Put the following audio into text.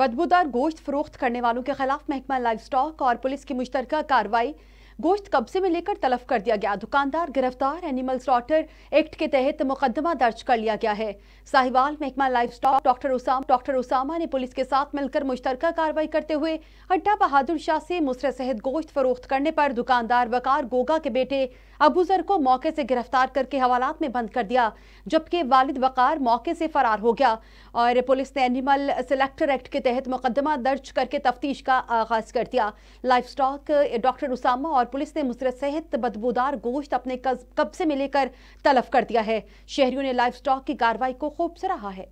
बदबूदार गोश्त फरोख्त करने वालों के खिलाफ महकमा लाइफ स्टॉक और पुलिस की मुश्तरक कार्रवाई गोश्त कब्जे में लेकर तलब कर दिया गया दुकानदार गिरफ्तार एनिमल स्लॉटर एक्ट के तहत मुकदमा दर्ज कर लिया गया है साहिवाल महकमा livestock doctor doctor Usama ने पुलिस के साथ मिलकर मुश्तर कार्रवाई करते हुए अड्डा बहादुर शाह से मुसरे सहित गोश्त फरोख्त करने पर दुकानदार वकार गोगा के बेटे अबूजर को मौके से गिरफ्तार करके हवालात में बंद कर दिया जबकि वालिद वकार मौके से फरार हो गया और पुलिस ने एनिमल सिलेक्टर एक्ट के तहत मुकदमा दर्ज करके तफ्तीश का आगाज कर दिया लाइफ स्टॉक डॉक्टर उसामा और और पुलिस ने मुसरत सहित बदबूदार गोश्त अपने कब्जे में लेकर तलब कर दिया है शहरियों ने लाइफ स्टॉक की कार्रवाई को खूब सराहा है